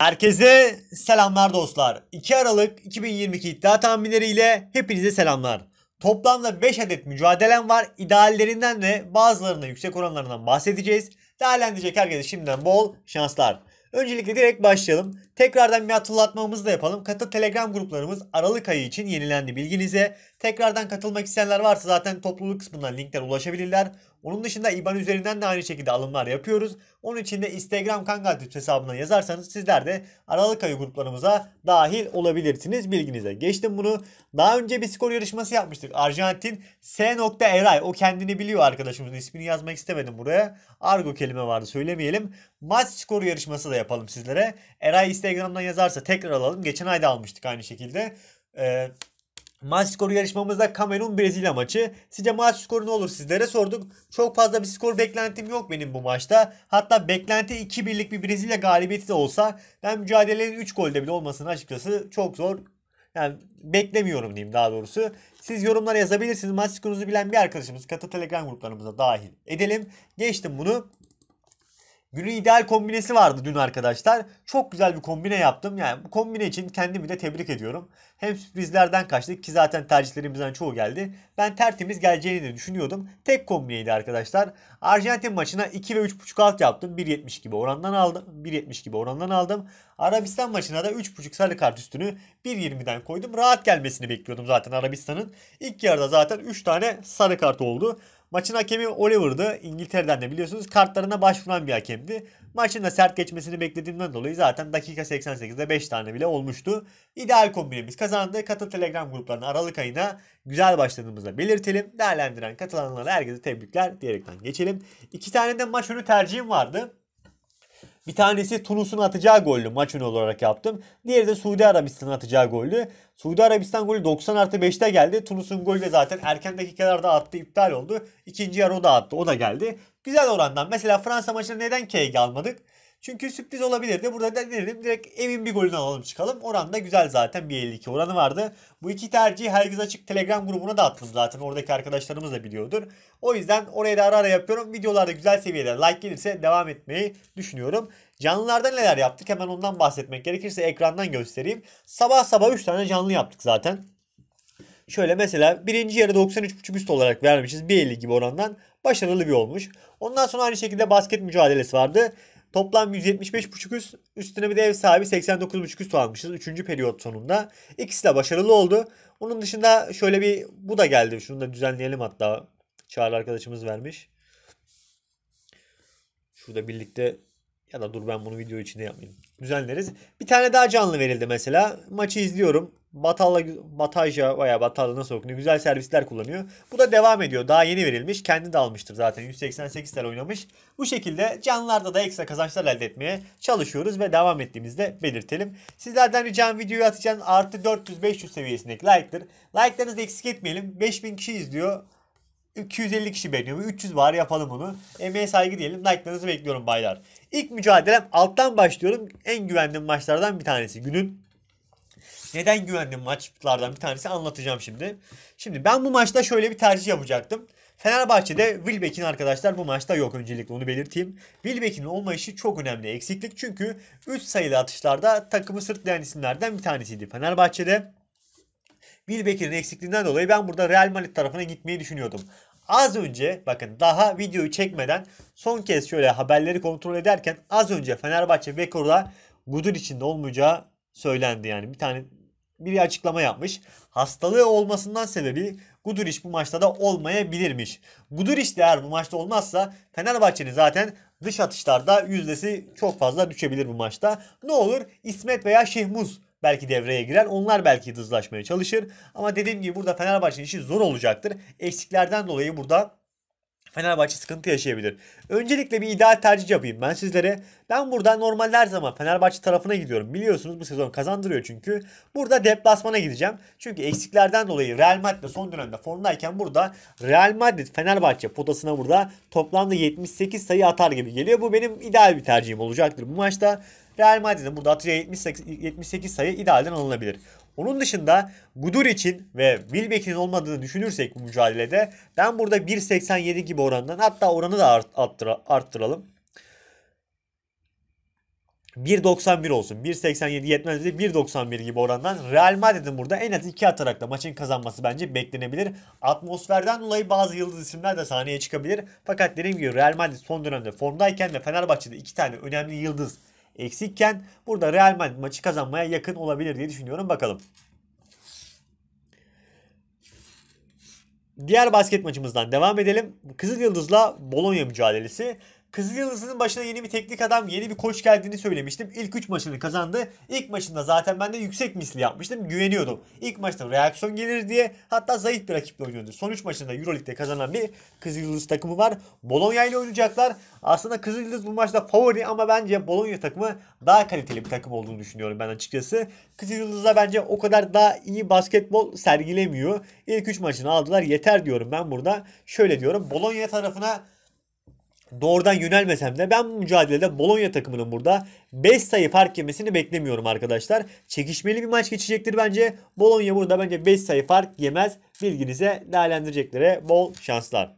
Herkese selamlar dostlar. 2 Aralık 2022 iddia tahminleriyle hepinize selamlar. Toplamda 5 adet mücadelem var. İdeallerinden ve bazılarında yüksek oranlarından bahsedeceğiz. Değerlendirecek herkese şimdiden bol şanslar. Öncelikle direkt başlayalım. Tekrardan bir hatırlatmamızı da yapalım. Katıl Telegram gruplarımız Aralık ayı için yenilendi bilginize. Tekrardan katılmak isteyenler varsa zaten topluluk kısmından linkler ulaşabilirler. Onun dışında IBAN üzerinden de aynı şekilde alımlar yapıyoruz. Onun için de Instagram Kangal Tips hesabından yazarsanız sizler de Aralık ayı gruplarımıza dahil olabilirsiniz. Bilginize geçtim bunu. Daha önce bir skor yarışması yapmıştık. Arjantin S.Eray o kendini biliyor arkadaşımızın ismini yazmak istemedim buraya. Argo kelime vardı söylemeyelim. Maç skoru yarışması da yapalım sizlere. Eray Instagram'dan yazarsa tekrar alalım. Geçen ayda almıştık aynı şekilde. Ee, Maç skoru yarışmamızda Kamerun Brezilya maçı. Sizce maç skoru ne olur sizlere sorduk. Çok fazla bir skor beklentim yok benim bu maçta. Hatta beklenti 2-1'lik bir Brezilya galibiyeti de olsa ben mücadelenin 3 golde bile olmasını açıkçası çok zor yani beklemiyorum diyeyim daha doğrusu. Siz yorumlara yazabilirsiniz. Maç skorunuzu bilen bir arkadaşımız katı telegram gruplarımıza dahil edelim. Geçtim bunu. Günün ideal kombinesi vardı dün arkadaşlar. Çok güzel bir kombine yaptım. Yani bu kombine için kendimi de tebrik ediyorum. Hem sürprizlerden kaçtık ki zaten tercihlerimizden çoğu geldi. Ben tertemiz geleceğini de düşünüyordum. Tek kombineydi arkadaşlar. Arjantin maçına 2 ve 3.5 alt yaptım. 1.70 gibi orandan aldım. 1.70 gibi orandan aldım. Arabistan maçına da 3.5 sarı kart üstünü 1.20'den koydum. Rahat gelmesini bekliyordum zaten Arabistan'ın. İlk yarıda zaten 3 tane sarı kart oldu. Maçın hakemi Oliver'dı. İngiltere'den de biliyorsunuz kartlarına başvuran bir hakemdi. Maçın da sert geçmesini beklediğimden dolayı zaten dakika 88'de 5 tane bile olmuştu. İdeal kombinimiz kazandı. Katıl Telegram gruplarına Aralık ayına güzel başladığımızı belirtelim. Değerlendiren katılanlara herkese tebrikler diyerekten geçelim. İki tane de maç önü tercihim vardı. Bir tanesi Tunus'un atacağı gollü maçın olarak yaptım. Diğeri de Suudi Arabistan'ın atacağı gollü. Suudi Arabistan golü 90 artı 5'te geldi. Tunus'un golü de zaten erken dakikalarda attı iptal oldu. İkinci yarı o da attı o da geldi. Güzel orandan. Mesela Fransa maçına neden KG almadık? Çünkü sürpriz olabilirdi. Burada da dedim direkt evin bir golünü alalım çıkalım. Oran da güzel zaten. 1.52 oranı vardı. Bu iki tercihi Herkes Açık Telegram grubuna da attım zaten. Oradaki arkadaşlarımız da biliyordur. O yüzden oraya da ara ara yapıyorum. Videolarda güzel seviyede like gelirse devam etmeyi düşünüyorum. Canlılarda neler yaptık hemen ondan bahsetmek gerekirse ekrandan göstereyim. Sabah sabah 3 tane canlı yaptık zaten. Şöyle mesela birinci yarı 93.5 üst olarak vermişiz. 1.50 gibi orandan başarılı bir olmuş. Ondan sonra aynı şekilde basket mücadelesi vardı. Toplam 175.5 üst, üstüne bir de ev sahibi 89.5 üst almışız 3. periyot sonunda. İkisi de başarılı oldu. Onun dışında şöyle bir bu da geldi. Şunu da düzenleyelim hatta. Çağrı arkadaşımız vermiş. Şurada birlikte ya da dur ben bunu video içinde yapmayayım. Düzenleriz. Bir tane daha canlı verildi mesela. Maçı izliyorum. Batalla, Bataja veya Batalla nasıl okunuyor? Güzel servisler kullanıyor. Bu da devam ediyor. Daha yeni verilmiş. Kendi de almıştır zaten. 188 TL oynamış. Bu şekilde canlılarda da ekstra kazançlar elde etmeye çalışıyoruz ve devam ettiğimizde belirtelim. Sizlerden ricam videoyu atacağın artı 400-500 seviyesindeki like'tır. Like'larınızı eksik etmeyelim. 5000 kişi izliyor. 250 kişi beğeniyor mu? 300 var yapalım bunu. Emeğe saygı diyelim. Like'larınızı bekliyorum baylar. İlk mücadelem alttan başlıyorum. En güvendiğim maçlardan bir tanesi günün. Neden güvendiğim maçlardan bir tanesi anlatacağım şimdi. Şimdi ben bu maçta şöyle bir tercih yapacaktım. Fenerbahçe'de Wilbeck'in arkadaşlar bu maçta yok öncelikle onu belirteyim. Wilbeck'in olmayışı çok önemli eksiklik çünkü 3 sayılı atışlarda takımı sırtlayan isimlerden bir tanesiydi Fenerbahçe'de. Bilbekir'in eksikliğinden dolayı ben burada Real Madrid tarafına gitmeyi düşünüyordum. Az önce bakın daha videoyu çekmeden son kez şöyle haberleri kontrol ederken az önce Fenerbahçe Bekor'da Gudur içinde olmayacağı söylendi. Yani bir tane bir açıklama yapmış. Hastalığı olmasından sebebi Guduric bu maçta da olmayabilirmiş. Guduric de eğer bu maçta olmazsa Fenerbahçe'nin zaten dış atışlarda yüzdesi çok fazla düşebilir bu maçta. Ne olur İsmet veya Şehmuz belki devreye girer. Onlar belki hızlaşmaya çalışır. Ama dediğim gibi burada Fenerbahçe'nin işi zor olacaktır. Eksiklerden dolayı burada Fenerbahçe sıkıntı yaşayabilir. Öncelikle bir ideal tercih yapayım ben sizlere. Ben burada normalde her zaman Fenerbahçe tarafına gidiyorum. Biliyorsunuz bu sezon kazandırıyor çünkü. Burada deplasmana gideceğim. Çünkü eksiklerden dolayı Real Madrid son dönemde formdayken burada Real Madrid Fenerbahçe potasına burada toplamda 78 sayı atar gibi geliyor. Bu benim ideal bir tercihim olacaktır bu maçta. Real Madrid'in burada atacağı 78, 78 sayı idealden alınabilir. Onun dışında Gudur için ve Wilbeck'in olmadığını düşünürsek bu mücadelede ben burada 1.87 gibi orandan hatta oranı da art, arttıra, arttıralım. 1.91 olsun. 1.87 yetmez de 1.91 gibi orandan Real Madrid'in burada en az 2 atarak da maçın kazanması bence beklenebilir. Atmosferden dolayı bazı yıldız isimler de sahneye çıkabilir. Fakat dediğim gibi Real Madrid son dönemde formdayken ve Fenerbahçe'de 2 tane önemli yıldız eksikken burada Real Madrid maçı kazanmaya yakın olabilir diye düşünüyorum. Bakalım. Diğer basket maçımızdan devam edelim. Kızıl Yıldız'la Bologna mücadelesi. Kızılyıldız'ın başına yeni bir teknik adam, yeni bir koç geldiğini söylemiştim. İlk 3 maçını kazandı. İlk maçında zaten ben de yüksek misli yapmıştım. Güveniyordum. İlk maçta reaksiyon gelir diye hatta zayıf bir rakiple oynuyordu. Son 3 maçında Euroleague'de kazanan bir Kızılyıldız takımı var. Bologna ile oynayacaklar. Aslında Kızılyıldız bu maçta favori ama bence Bologna takımı daha kaliteli bir takım olduğunu düşünüyorum ben açıkçası. Kızılyıldız'a bence o kadar daha iyi basketbol sergilemiyor. İlk 3 maçını aldılar. Yeter diyorum ben burada. Şöyle diyorum. Bologna tarafına doğrudan yönelmesem de ben bu mücadelede Bologna takımının burada 5 sayı fark yemesini beklemiyorum arkadaşlar. Çekişmeli bir maç geçecektir bence. Bologna burada bence 5 sayı fark yemez. Bilginize değerlendireceklere bol şanslar.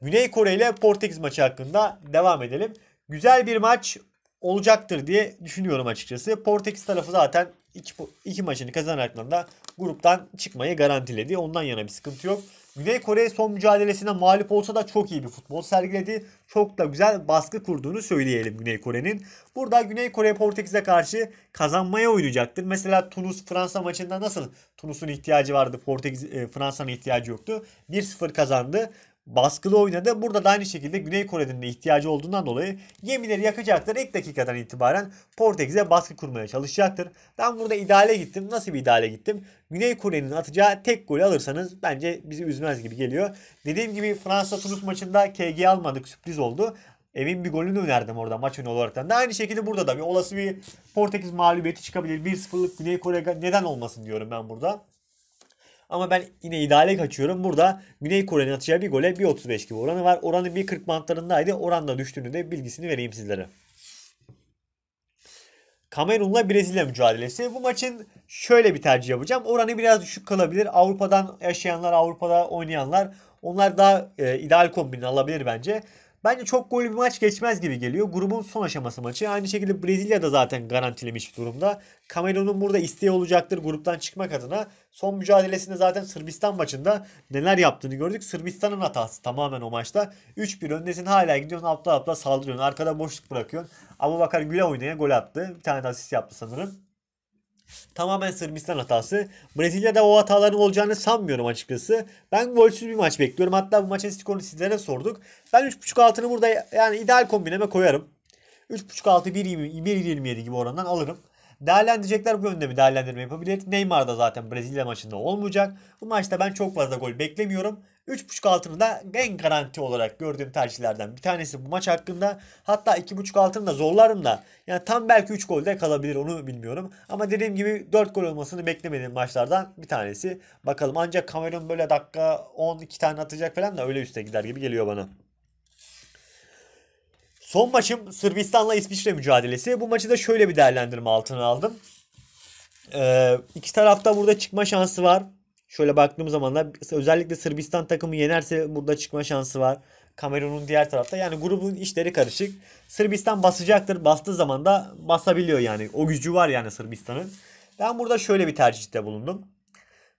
Güney Kore ile Portekiz maçı hakkında devam edelim. Güzel bir maç olacaktır diye düşünüyorum açıkçası. Portekiz tarafı zaten iki, iki maçını kazanarak da gruptan çıkmayı garantiledi. Ondan yana bir sıkıntı yok. Güney Kore son mücadelesinde mağlup olsa da çok iyi bir futbol sergiledi. Çok da güzel baskı kurduğunu söyleyelim Güney Kore'nin. Burada Güney Kore Portekiz'e karşı kazanmaya oynayacaktır. Mesela Tunus Fransa maçında nasıl Tunus'un ihtiyacı vardı, Portekiz e, Fransa'nın ihtiyacı yoktu. 1-0 kazandı baskılı oynadı. Burada da aynı şekilde Güney Kore'nin de ihtiyacı olduğundan dolayı gemileri yakacaklar. İlk dakikadan itibaren Portekiz'e baskı kurmaya çalışacaktır. Ben burada ideale gittim. Nasıl bir ideale gittim? Güney Kore'nin atacağı tek golü alırsanız bence bizi üzmez gibi geliyor. Dediğim gibi Fransa Tunus maçında KG almadık sürpriz oldu. Evin bir golünü önerdim orada maç önü olaraktan. Da aynı şekilde burada da bir olası bir Portekiz mağlubiyeti çıkabilir. 1-0'lık Güney Kore neden olmasın diyorum ben burada. Ama ben yine ideale kaçıyorum. Burada Güney Kore'nin atacağı bir gole 1.35 gibi oranı var. Oranı 1.40 bantlarındaydı. Oran da düştüğünü de bilgisini vereyim sizlere. Kamerun'la Brezilya mücadelesi. Bu maçın şöyle bir tercih yapacağım. Oranı biraz düşük kalabilir. Avrupa'dan yaşayanlar, Avrupa'da oynayanlar onlar daha e, ideal kombini alabilir bence. Bence çok gollü bir maç geçmez gibi geliyor. Grubun son aşaması maçı. Aynı şekilde Brezilya da zaten garantilemiş bir durumda. Kamerun'un burada isteği olacaktır gruptan çıkmak adına. Son mücadelesinde zaten Sırbistan maçında neler yaptığını gördük. Sırbistan'ın hatası tamamen o maçta. 3-1 öndesin hala gidiyorsun apla apla saldırıyorsun. Arkada boşluk bırakıyorsun. Abu Bakar güle oynaya gol attı. Bir tane asist yaptı sanırım. Tamamen Sırbistan hatası. Brezilya'da o hataların olacağını sanmıyorum açıkçası. Ben golsüz bir maç bekliyorum. Hatta bu maçın skorunu sizlere sorduk. Ben 3.5 altını burada yani ideal kombineme koyarım. 3.5 altı 1.27 gibi orandan alırım. Değerlendirecekler bu yönde bir değerlendirme yapabilir. Neymar da zaten Brezilya maçında olmayacak. Bu maçta ben çok fazla gol beklemiyorum. 3.5 altını da en garanti olarak gördüğüm tercihlerden bir tanesi bu maç hakkında. Hatta 2.5 altını da zorlarım da. Yani tam belki 3 golde kalabilir onu bilmiyorum. Ama dediğim gibi 4 gol olmasını beklemediğim maçlardan bir tanesi. Bakalım ancak Cameron böyle dakika 12 tane atacak falan da öyle üste gider gibi geliyor bana. Son maçım Sırbistan'la İsviçre mücadelesi. Bu maçı da şöyle bir değerlendirme altına aldım. Ee, iki tarafta burada çıkma şansı var. Şöyle baktığım zaman da özellikle Sırbistan takımı yenerse burada çıkma şansı var. Kamerun'un diğer tarafta. Yani grubun işleri karışık. Sırbistan basacaktır. Bastığı zaman da basabiliyor yani. O gücü var yani Sırbistan'ın. Ben burada şöyle bir tercihte bulundum.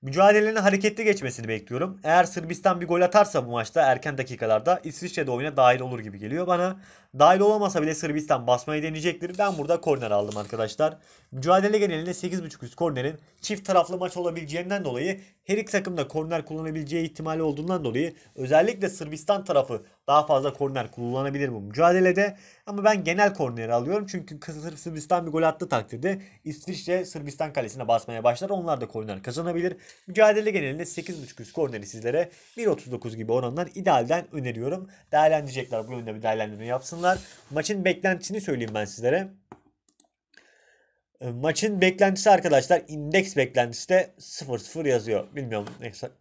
Mücadelenin hareketli geçmesini bekliyorum. Eğer Sırbistan bir gol atarsa bu maçta erken dakikalarda İsviçre de oyuna dahil olur gibi geliyor bana. Dahil olamasa bile Sırbistan basmayı deneyecektir. Ben burada korner aldım arkadaşlar. Mücadele genelinde 8.5 üst kornerin çift taraflı maç olabileceğinden dolayı her iki takım korner kullanabileceği ihtimali olduğundan dolayı özellikle Sırbistan tarafı daha fazla korner kullanabilir bu mücadelede. Ama ben genel korneri alıyorum çünkü Sırbistan bir gol attı takdirde İsviçre Sırbistan kalesine basmaya başlar. Onlar da korner kazanabilir. Mücadele genelinde 8.5 üst korneri sizlere 1.39 gibi oranlar idealden öneriyorum. Değerlendirecekler bu yönde bir değerlendirme yapsınlar takımlar. Maçın beklentisini söyleyeyim ben sizlere. Ee, maçın beklentisi arkadaşlar indeks beklentisi de 0-0 yazıyor. Bilmiyorum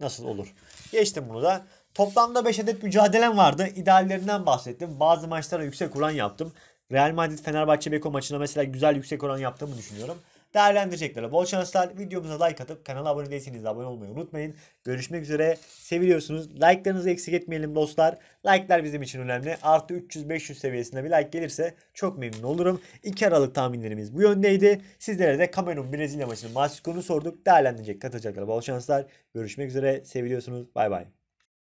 nasıl olur. Geçtim bunu da. Toplamda 5 adet mücadelem vardı. İdeallerinden bahsettim. Bazı maçlara yüksek oran yaptım. Real Madrid Fenerbahçe Beko maçına mesela güzel yüksek oran yaptığımı düşünüyorum değerlendirecekler. Bol şanslar. Videomuza like atıp kanala abone değilseniz de abone olmayı unutmayın. Görüşmek üzere. Seviyorsunuz. Like'larınızı eksik etmeyelim dostlar. Like'lar bizim için önemli. Artı 300-500 seviyesinde bir like gelirse çok memnun olurum. 2 Aralık tahminlerimiz bu yöndeydi. Sizlere de Kamerun Brezilya maçının maç skorunu sorduk. Değerlendirecek katacaklar. Bol şanslar. Görüşmek üzere. Seviyorsunuz. Bay bay.